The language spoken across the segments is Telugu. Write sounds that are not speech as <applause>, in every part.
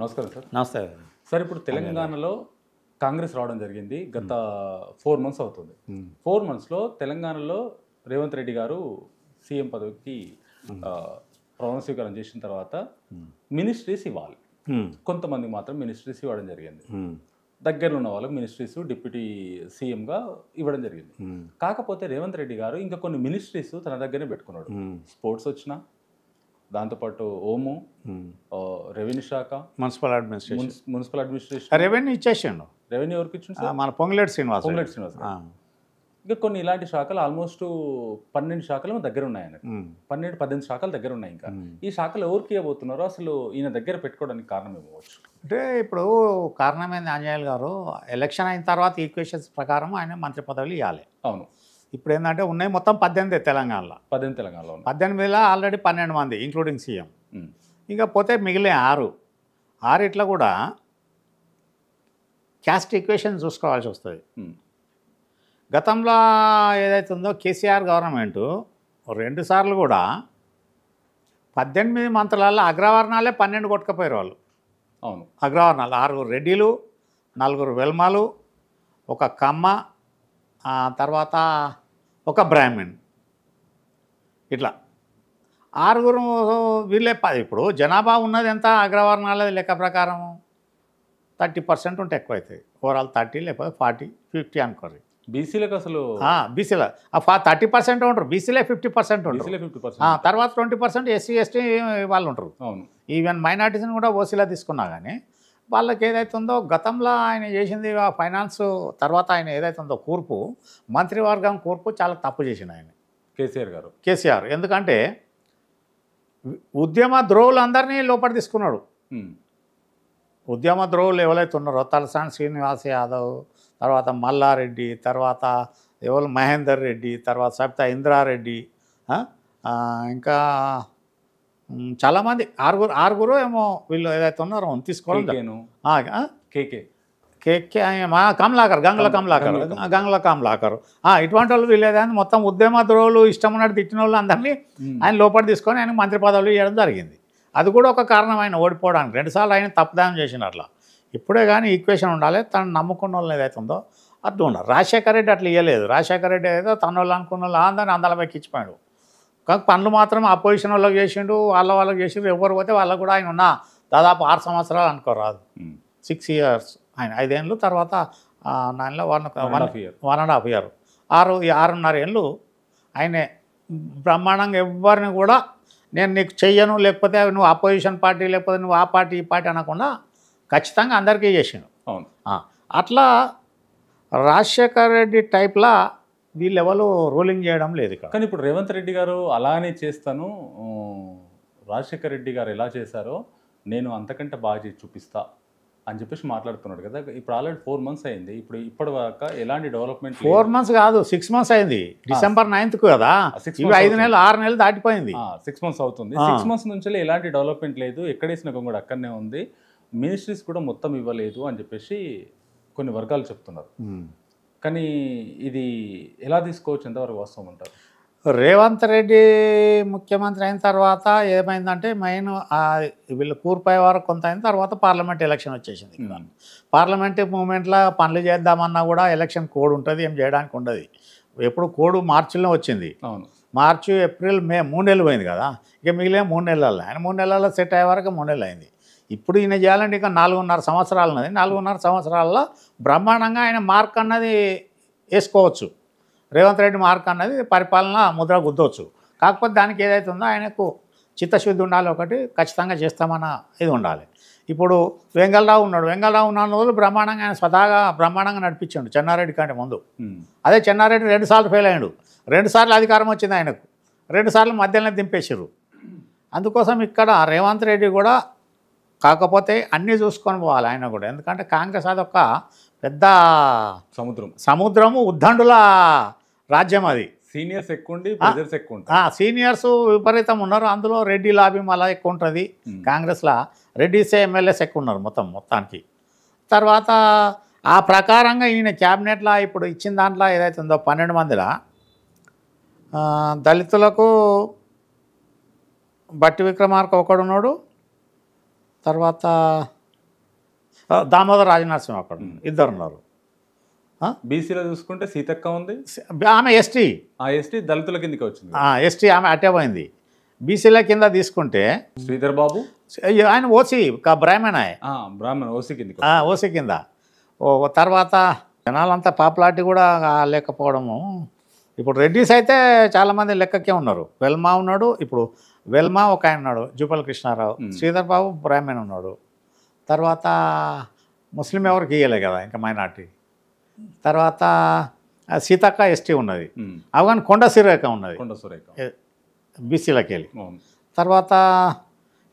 నమస్కారం సార్ నమస్తే సార్ ఇప్పుడు తెలంగాణలో కాంగ్రెస్ రావడం జరిగింది గత ఫోర్ మంత్స్ అవుతుంది ఫోర్ మంత్స్లో తెలంగాణలో రేవంత్ రెడ్డి గారు సీఎం పదవికి ప్రమాణ స్వీకారం చేసిన తర్వాత మినిస్ట్రీస్ ఇవ్వాలి కొంతమంది మాత్రం మినిస్ట్రీస్ ఇవ్వడం జరిగింది దగ్గరలో ఉన్న వాళ్ళకి మినిస్ట్రీస్ డిప్యూటీ సీఎంగా ఇవ్వడం జరిగింది కాకపోతే రేవంత్ రెడ్డి గారు ఇంకా కొన్ని మినిస్ట్రీస్ తన దగ్గరనే పెట్టుకున్నాడు స్పోర్ట్స్ వచ్చినా దాంతోపాటు ఓము రెవెన్యూ శాఖ municipal administration municipal administration revenue ఇచ్చేసాడు రెవెన్యూ ఎవరికి మన పొంగులేటి శ్రీనివాస్ పొంగులేటి శ్రీనివాస్ ఇంకా కొన్ని ఇలాంటి శాఖలు ఆల్మోస్ట్ పన్నెండు శాఖలు దగ్గర ఉన్నాయి అన్నట్టు పన్నెండు పద్దెనిమిది శాఖలు దగ్గర ఉన్నాయి ఇంకా ఈ శాఖలు ఎవరికి ఇవ్వబోతున్నారో అసలు ఈయన దగ్గర పెట్టుకోవడానికి కారణం ఇవ్వవచ్చు అంటే ఇప్పుడు కారణమైంది ఆంజనేయులు గారు ఎలక్షన్ అయిన తర్వాత ఈక్వేషన్స్ ప్రకారం ఆయన మంత్రి పదవులు ఇవ్వాలి అవును ఇప్పుడు ఏంటంటే ఉన్నాయి మొత్తం పద్దెనిమిది తెలంగాణలో పద్దెనిమిది తెలంగాణలో పద్దెనిమిదిలో ఆల్రెడీ పన్నెండు మంది ఇంక్లూడింగ్ సీఎం ఇంకా పోతే మిగిలే ఆరు ఆరు ఇట్లా కూడా క్యాస్ట్ ఈక్వేషన్ చూసుకోవాల్సి వస్తుంది గతంలో ఉందో కేసీఆర్ గవర్నమెంట్ రెండు సార్లు కూడా పద్దెనిమిది మంత్రులలో అగ్రవర్ణాలే పన్నెండు కొట్టుకపోయారు వాళ్ళు అవును అగ్రవర్ణాలు ఆరుగురు రెడ్డిలు నలుగురు వెల్మాలు ఒక కమ్మ తర్వాత ఒక బ్రాహ్మణ్ ఇట్లా ఆరుగురు వీళ్ళే ఇప్పుడు జనాభా ఉన్నది ఎంత అగ్రవర్ణాల లెక్క ప్రకారం థర్టీ పర్సెంట్ ఉంటే ఎక్కువ ఓవరాల్ థర్టీ లేకపోతే ఫార్టీ ఫిఫ్టీ అనుకోరు బీసీలకు అసలు బీసీల థర్టీ పర్సెంట్ ఉంటారు బీసీలే ఫిఫ్టీ పర్సెంట్ ఉంటారు తర్వాత ట్వంటీ పర్సెంట్ ఎస్సీ ఎస్టీ వాళ్ళు ఉంటారు ఈవెన్ మైనార్టీస్ని కూడా ఓసీలో తీసుకున్నా కానీ వాళ్ళకి ఏదైతుందో గతంలో ఆయన చేసింది ఆ ఫైనాన్స్ తర్వాత ఆయన ఏదైతుందో కూర్పు మంత్రివర్గం కూర్పు చాలా తప్పు చేసింది ఆయన కేసీఆర్ గారు కేసీఆర్ ఎందుకంటే ఉద్యమ ద్రోవులందరినీ లోపల తీసుకున్నాడు ఉద్యమ ద్రోవులు ఎవరైతే ఉన్నారో తలసాని శ్రీనివాస్ యాదవ్ తర్వాత మల్లారెడ్డి తర్వాత ఎవరు మహేందర్ రెడ్డి తర్వాత సబితా ఇంద్రారెడ్డి ఇంకా చాలామంది ఆరుగురు ఆరుగురు ఏమో వీళ్ళు ఏదైతే ఉన్నారో తీసుకోవాలి కేకే కేకే మా కమలాకర్ గంగల కమలాకర్ గంగల కమలాకర్ ఇటువంటి వాళ్ళు వీళ్ళేదని మొత్తం ఉద్యమద్రోహులు ఇష్టం ఉన్నట్టు తిట్టిన వాళ్ళు అందరినీ ఆయన లోపల తీసుకొని ఆయన మంత్రి పదవులు ఇవ్వడం జరిగింది అది కూడా ఒక కారణం ఆయన ఓడిపోవడానికి రెండుసార్లు ఆయన తప్పుదానం చేసిన అట్లా ఇప్పుడే కానీ ఈక్వేషన్ ఉండాలి తను నమ్ముకున్న వాళ్ళని ఏదైతే ఉందో అట్లా ఉండాలి రాజశేఖర రెడ్డి అట్లా ఇవ్వలేదు రాజశేఖర రెడ్డి ఏదో తన వాళ్ళు అనుకున్న వాళ్ళు అందరిని అందాల పైకి ఇచ్చిపోయాడు కానీ పనులు మాత్రం అపోజిషన్ వాళ్ళకి చేసిండు వాళ్ళ వాళ్ళకి చేసిండు ఎవరు పోతే వాళ్ళకు కూడా ఆయన ఉన్న దాదాపు ఆరు సంవత్సరాలు అనుకోరాదు సిక్స్ ఇయర్స్ ఆయన ఐదేళ్ళు తర్వాత నాయనలో one one one and half year ఆరు ఆరున్నర ఏళ్ళు ఆయనే బ్రహ్మాండంగా ఎవరిని కూడా నేను నీకు చెయ్యను లేకపోతే నువ్వు అపోజిషన్ పార్టీ లేకపోతే నువ్వు ఆ పార్టీ ఈ పార్టీ అనకుండా ఖచ్చితంగా అందరికీ చేసిండు అట్లా రాజశేఖర్ రెడ్డి టైప్లా వీళ్ళెవరో రోలింగ్ చేయడం లేదు కానీ ఇప్పుడు రేవంత్ రెడ్డి గారు అలానే చేస్తాను రాజశేఖర్ రెడ్డి గారు ఎలా చేశారో నేను అంతకంటే బాగా చేసి చూపిస్తా అని చెప్పేసి మాట్లాడుతున్నాడు కదా ఇప్పుడు ఆల్రెడీ ఫోర్ మంత్స్ అయింది ఇప్పుడు ఇప్పటివరకు ఎలాంటి డెవలప్మెంట్ ఫోర్ మంత్స్ కాదు సిక్స్ మంత్స్ అయింది డిసెంబర్ నైన్త్ కదా ఐదు నెలలు ఆరు నెలలు దాటిపోయింది సిక్స్ మంత్స్ అవుతుంది సిక్స్ మంత్స్ నుంచి ఎలాంటి డెవలప్మెంట్ లేదు ఎక్కడేసిన కూడా అక్కడనే ఉంది మినిస్ట్రీస్ కూడా మొత్తం ఇవ్వలేదు అని చెప్పేసి కొన్ని వర్గాలు చెప్తున్నారు కానీ ఇది ఎలా తీసుకోవచ్చు ఎంతవరకు వాస్తవం అంటారు రేవంత్ రెడ్డి ముఖ్యమంత్రి అయిన తర్వాత ఏమైందంటే మెయిన్ వీళ్ళు కూర్పాయ వారు కొంత అయిన తర్వాత పార్లమెంట్ ఎలక్షన్ వచ్చేసింది పార్లమెంట్ మూమెంట్లో పనులు చేద్దామన్నా కూడా ఎలక్షన్ కోడ్ ఉంటుంది ఏం చేయడానికి ఉండదు ఎప్పుడు కోడ్ మార్చిలో వచ్చింది అవును మార్చి ఏప్రిల్ మే మూడు నెలలు పోయింది కదా ఇక మిగిలిన మూడు నెలల్లో ఆయన మూడు నెలల్లో సెట్ అయ్యే వరకు మూడు నెలలు అయింది ఇప్పుడు ఈయన చేయాలంటే ఇంకా నాలుగున్నర సంవత్సరాలు ఉన్నది నాలుగున్నర సంవత్సరాల్లో బ్రహ్మాండంగా ఆయన మార్క్ అన్నది వేసుకోవచ్చు రేవంత్ రెడ్డి మార్క్ అన్నది పరిపాలన ముద్ర గుద్దవచ్చు కాకపోతే దానికి ఏదైతుందో ఆయనకు చిత్తశుద్ధి ఉండాలి ఒకటి ఖచ్చితంగా చేస్తామన్న ఇది ఉండాలి ఇప్పుడు వెంగళరావు ఉన్నాడు వెంగళరావు ఉన్న రోజులు బ్రహ్మాండంగా ఆయన స్వతహాగా బ్రహ్మాండంగా నడిపించాడు చెన్నారెడ్డి కంటే ముందు అదే చెన్నారెడ్డి రెండు సార్లు ఫెయిల్ అయ్యాడు రెండుసార్లు అధికారం వచ్చింది ఆయనకు రెండు సార్లు మధ్యలో దింపేశారు అందుకోసం ఇక్కడ రేవంత్ రెడ్డి కూడా కాకపోతే అన్నీ చూసుకొని పోవాలి ఆయన కూడా ఎందుకంటే కాంగ్రెస్ అదొక పెద్ద సముద్రం సముద్రము ఉద్దండుల రాజ్యం అది సీనియర్స్ ఎక్కువ ఎక్కువ సీనియర్స్ విపరీతం ఉన్నారు అందులో రెడ్డి లాబీ అలా ఎక్కువ ఉంటుంది కాంగ్రెస్లో రెడ్డిసే ఎమ్మెల్యేస్ ఎక్కువ ఉన్నారు మొత్తం మొత్తానికి తర్వాత ఆ ప్రకారంగా ఈయన క్యాబినెట్లో ఇప్పుడు ఇచ్చిన దాంట్లో ఏదైతే ఉందో పన్నెండు మందిలా దళితులకు బట్టి విక్రమార్క ఒకడున్నాడు తర్వాత దామోదర్ రాజనరసింహ అక్కడ ఇద్దరు ఉన్నారు బీసీలో చూసుకుంటే సీతక్క ఉంది ఆమె ఎస్టీ ఎస్టీ దళితుల కిందకి వచ్చింది ఎస్టీ ఆమె అటే పోయింది బీసీల కింద తీసుకుంటే శ్రీధర్ బాబు ఆయన ఓసీ బ్రాహ్మణ్ బ్రాహ్మణ్ ఓసీ కింద ఓసీ కింద తర్వాత జనాలంతా పాపులారిటీ కూడా లేకపోవడము ఇప్పుడు రెడ్డిస్ అయితే చాలామంది లెక్కకే ఉన్నారు వెల్మా ఉన్నాడు ఇప్పుడు వెల్మా ఒక ఆయన ఉన్నాడు జూపల్ కృష్ణారావు శ్రీధర్ బాబు బ్రాహ్మణ్ ఉన్నాడు తర్వాత ముస్లిం ఎవరికి ఇయ్యలే కదా ఇంకా మైనార్టీ తర్వాత సీతక్క ఎస్టీ ఉన్నది అవగాని కొండ సురేఖ ఉన్నది కొండ సురేఖ బీసీలకి వెళ్ళి తర్వాత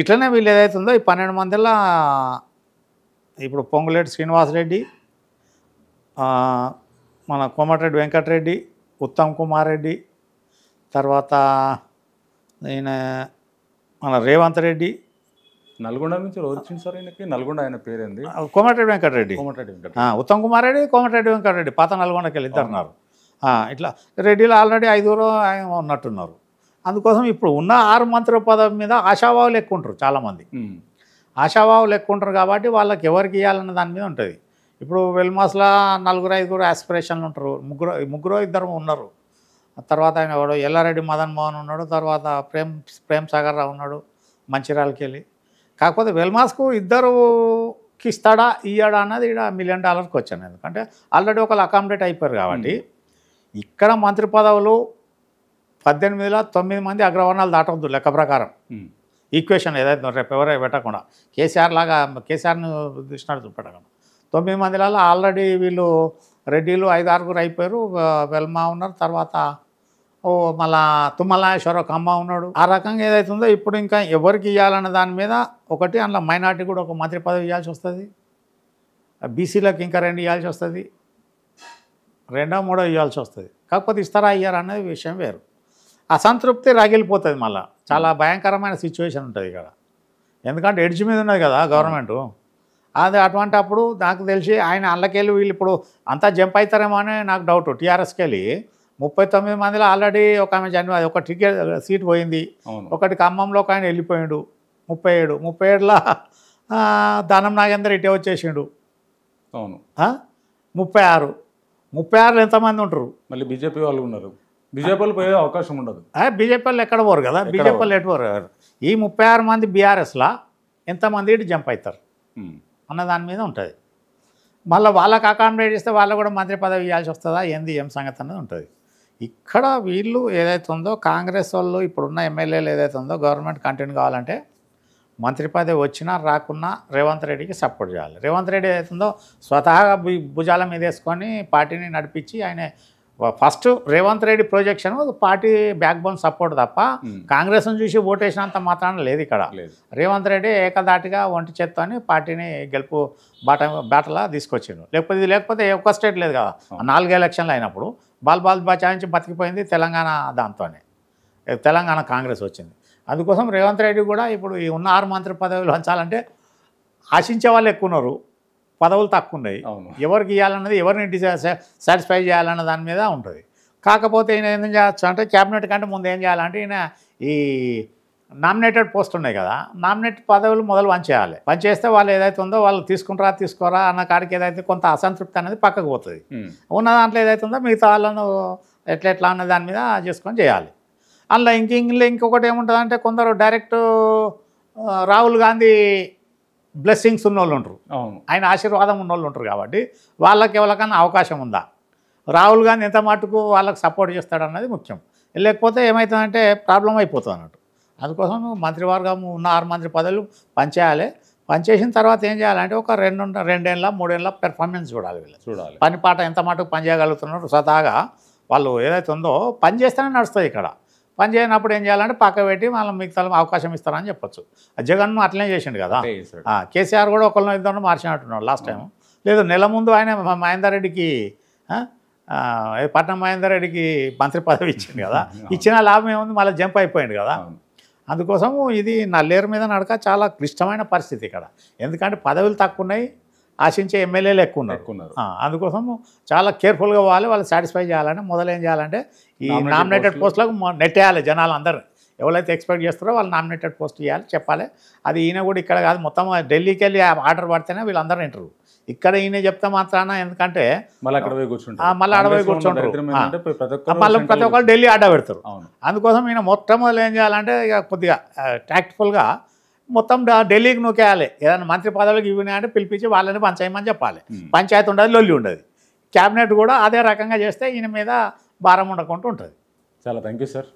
ఇట్లనే వీళ్ళు ఏదైతుందో ఈ పన్నెండు మందిలో ఇప్పుడు పొంగులేటి శ్రీనివాసరెడ్డి మన కోమటిరెడ్డి వెంకటరెడ్డి ఉత్తమ్ కుమార్ రెడ్డి తర్వాత ఈయన మన రేవంత్ రెడ్డి నల్గొండ నుంచి వచ్చింది సార్ ఆయనకి నల్గొండ ఆయన పేరేంది కోమటిరెడ్డి వెంకటరెడ్డి కోమటిరెడ్డి వెంకటరెడ్డి ఉత్తమ్ కుమార్ రెడ్డి కోమటిరెడ్డి వెంకటరెడ్డి పాత నల్గొండకి వెళ్ళి ఇద్దరున్నారు ఇట్లా రెడ్డిలో ఆల్రెడీ ఐదుగురు ఆయన ఉన్నట్టున్నారు అందుకోసం ఇప్పుడు ఉన్న ఆరు మంత్రి పదవి మీద ఆశాభావులు ఎక్కువ ఉంటారు చాలామంది ఆశాభావులు ఎక్కువ ఉంటారు కాబట్టి వాళ్ళకి ఎవరికి ఇవ్వాలన్న దాని మీద ఉంటుంది ఇప్పుడు వెల్మాస్లో నలుగురు ఐదుగురు ఆస్పిరేషన్లు ఉంటారు ముగ్గురు ముగ్గురు ఇద్దరు ఉన్నారు తర్వాత ఆయన ఎవడో ఎల్లారెడ్డి మదన్ మోహన్ ఉన్నాడు తర్వాత ప్రేమ్ ప్రేమ్ సాగర్ రావు ఉన్నాడు మంచిర్యాలకి వెళ్ళి కాకపోతే వెల్మాస్కు ఇద్దరుకి ఇస్తాడా ఇయ్యాడా అన్నది ఇక్కడ మిలియన్ డాలర్కి వచ్చాను ఎందుకంటే ఆల్రెడీ ఒకళ్ళు అకామిడేట్ అయిపోయారు కాబట్టి hmm. ఇక్కడ మంత్రి పదవులు పద్దెనిమిదిలో తొమ్మిది మంది అగ్రవర్ణాలు దాటవద్దు లెక్క ప్రకారం ఈక్వేషన్ hmm. ఏదైతే రేపు ఎవరే పెట్టకుండా కేసీఆర్ లాగా కేసీఆర్ను దృష్టినట్టు చూపెట్టకుండా తొమ్మిది మందిలలో ఆల్రెడీ వీళ్ళు రెడ్డిలు ఐదు ఆరుగురు అయిపోయారు వెల్మా ఉన్నారు తర్వాత ఓ మళ్ళా తుమ్మలాయేశ్వర కమ్మ ఉన్నాడు ఆ రకంగా ఏదైతుందో ఇప్పుడు ఇంకా ఎవరికి ఇవ్వాలన్న దాని మీద ఒకటి అందులో మైనార్టీ కూడా ఒక మంత్రి పదవి ఇవ్వాల్సి వస్తుంది బీసీలకు ఇంకా రెండు ఇవ్వాల్సి వస్తుంది రెండో మూడో ఇవ్వాల్సి వస్తుంది కాకపోతే ఇస్తారా అయ్యారా అనేది విషయం వేరు అసంతృప్తి రగిలిపోతుంది మళ్ళీ చాలా భయంకరమైన సిచ్యువేషన్ ఉంటుంది ఇక్కడ ఎందుకంటే ఎడ్జ్ మీద ఉన్నది కదా గవర్నమెంట్ అది అటువంటి అప్పుడు నాకు తెలిసి ఆయన అల్లకెళ్ళి వీళ్ళు ఇప్పుడు అంతా జంప్ అవుతారేమో అని నాకు డౌట్ టీఆర్ఎస్కి వెళ్ళి ముప్పై తొమ్మిది మందిలో ఆల్రెడీ ఒక ఆమె జన్మ ఒక టికెట్ సీట్ పోయింది ఒకటి ఖమ్మంలో ఒక ఆయన వెళ్ళిపోయాడు ముప్పై ఏడు ముప్పై ఏడులో <laughs> దానం నాగేందర్ ఇటే వచ్చేసిండు అవును ముప్పై ఆరు ముప్పై ఆరులో ఎంతమంది ఉంటారు మళ్ళీ బీజేపీ వాళ్ళు ఉన్నారు బీజేపీ పోయే అవకాశం ఉండదు బీజేపీ వాళ్ళు ఎక్కడ పోరు కదా బీజేపీ వాళ్ళు ఎటు పోరు ఈ ముప్పై ఆరు మంది బీఆర్ఎస్లా ఎంతమంది ఇటు జంప్ అవుతారు అన్న దాని మీద ఉంటుంది మళ్ళీ వాళ్ళకి అకామిడేట్ ఇస్తే వాళ్ళు కూడా మంత్రి పదవి ఇవ్వాల్సి వస్తుందా ఏంది ఏం సంగతి అనేది ఉంటుంది ఇక్కడ వీళ్ళు ఏదైతే ఉందో కాంగ్రెస్ వాళ్ళు ఇప్పుడున్న ఎమ్మెల్యేలు ఏదైతే ఉందో గవర్నమెంట్ కంటిన్యూ కావాలంటే మంత్రి పదవి వచ్చినా రాకున్నా రేవంత్ రెడ్డికి సపోర్ట్ చేయాలి రేవంత్ రెడ్డి ఉందో స్వతహాగా భుజాల మీద వేసుకొని పార్టీని నడిపించి ఆయన first Revanth Reddy projection party backbone support తప్ప కాంగ్రెస్ను చూసి ఓటేసినంత మాత్రాన లేదు ఇక్కడ రేవంత్ రెడ్డి ఏకదాటిగా ఒంటి చేత్తోని పార్టీని గెలుపు బాట బాటలా తీసుకొచ్చిండు లేకపోతే ఇది లేకపోతే ఒక్క స్టేట్ లేదు కదా నాలుగు ఎలక్షన్లు అయినప్పుడు బాల్ బాల్ బచాయించి బతికిపోయింది తెలంగాణ దాంతోనే తెలంగాణ కాంగ్రెస్ వచ్చింది అందుకోసం రేవంత్ రెడ్డి కూడా ఇప్పుడు ఈ ఉన్న ఆరు మంత్రి పదవులు ఉంచాలంటే ఆశించే వాళ్ళు ఎక్కువ ఉన్నారు పదవులు తక్కువ ఉన్నాయి ఎవరికి ఇవ్వాలన్నది ఎవరిని సాటిస్ఫై చేయాలన్న దాని మీద ఉంటుంది కాకపోతే ఈయన ఏం చేయొచ్చు అంటే క్యాబినెట్ కంటే ముందు ఏం చేయాలంటే ఈయన ఈ నామినేటెడ్ పోస్ట్ ఉన్నాయి కదా నామినేట్ పదవులు మొదలు పనిచేయాలి పనిచేస్తే వాళ్ళు ఏదైతే ఉందో వాళ్ళు తీసుకుంటారా తీసుకోరా అన్న కాడికి ఏదైతే కొంత అసంతృప్తి అనేది పక్కకు పోతుంది ఉన్న దాంట్లో ఏదైతే ఉందో మిగతా వాళ్ళను ఎట్లా ఎట్లా అన్న దాని మీద చేసుకొని చేయాలి అందులో ఇంక ఇంకా ఇంకొకటి అంటే కొందరు డైరెక్ట్ రాహుల్ గాంధీ బ్లెస్సింగ్స్ ఉన్నోళ్ళు ఉంటారు ఆయన ఆశీర్వాదం ఉన్నోళ్ళు ఉంటారు కాబట్టి వాళ్ళకి ఎవరికైనా అవకాశం ఉందా రాహుల్ గాంధీ ఎంత మటుకు వాళ్ళకి సపోర్ట్ చేస్తాడన్నది ముఖ్యం లేకపోతే ఏమవుతుందంటే ప్రాబ్లం అయిపోతుంది అన్నట్టు అందుకోసం నువ్వు మంత్రివర్గం ఉన్న ఆరు మంత్రి పదవులు పనిచేయాలి పనిచేసిన తర్వాత ఏం చేయాలంటే ఒక రెండు రెండేళ్ళ మూడేళ్ళ పెర్ఫార్మెన్స్ చూడాలి వీళ్ళు చూడాలి పని పాట ఎంత మటుకు పని చేయగలుగుతున్నారు సదాగా వాళ్ళు ఏదైతే ఉందో పని చేస్తేనే నడుస్తుంది ఇక్కడ పని చేయనప్పుడు ఏం చేయాలంటే పక్క పెట్టి మళ్ళీ మిగతా అవకాశం ఇస్తారని చెప్పొచ్చు జగన్ అట్లనే చేసిండు కదా కేసీఆర్ కూడా ఒకరిని ఇద్దరు మార్చినట్టున్నాడు లాస్ట్ టైం లేదు నెల ముందు ఆయన మహేందర్ రెడ్డికి పట్నం మహేందర్ రెడ్డికి మంత్రి పదవి ఇచ్చింది కదా <laughs> ఇచ్చిన లాభం ఏముంది మళ్ళీ జంప్ అయిపోయింది కదా అందుకోసం ఇది నల్లేరు మీద నడక చాలా క్లిష్టమైన పరిస్థితి ఇక్కడ ఎందుకంటే పదవులు తక్కువ ఉన్నాయి ఆశించే ఎమ్మెల్యేలు ఎక్కువ ఉన్నారు అందుకోసం చాలా కేర్ఫుల్గా పోవాలి వాళ్ళు సాటిస్ఫై మొదలు మొదలేం చేయాలంటే ఈ నామినేటెడ్ పోస్టులకు నెట్టేయాలి జనాలు అందరూ ఎవరైతే ఎక్స్పెక్ట్ చేస్తారో వాళ్ళు నామినేటెడ్ పోస్ట్ ఇవ్వాలి చెప్పాలి అది ఈయన కూడా ఇక్కడ కాదు మొత్తం ఢిల్లీకి వెళ్ళి ఆర్డర్ పడితేనే వీళ్ళందరూ వింటారు ఇక్కడ ఈయన చెప్తా మాత్రాన ఎందుకంటే మళ్ళీ అడవి కూర్చుంటారు మళ్ళీ మళ్ళీ ప్రతి ఒక్కరు ఢిల్లీ అడ్డ పెడతారు అందుకోసం ఈయన మొట్టమొదలు ఏం చేయాలంటే ఇక కొద్దిగా టాక్టిఫుల్గా మొత్తం ఢిల్లీకి నూకేయాలి ఏదైనా మంత్రి పదవులకు ఇవ్వనా అంటే పిలిపించి వాళ్ళని పంచాయమని చెప్పాలి పంచాయతీ ఉండదు లొల్లి ఉండదు క్యాబినెట్ కూడా అదే రకంగా చేస్తే ఈయన మీద భారం ఉండకుండా ఉంటుంది చాలా థ్యాంక్ సార్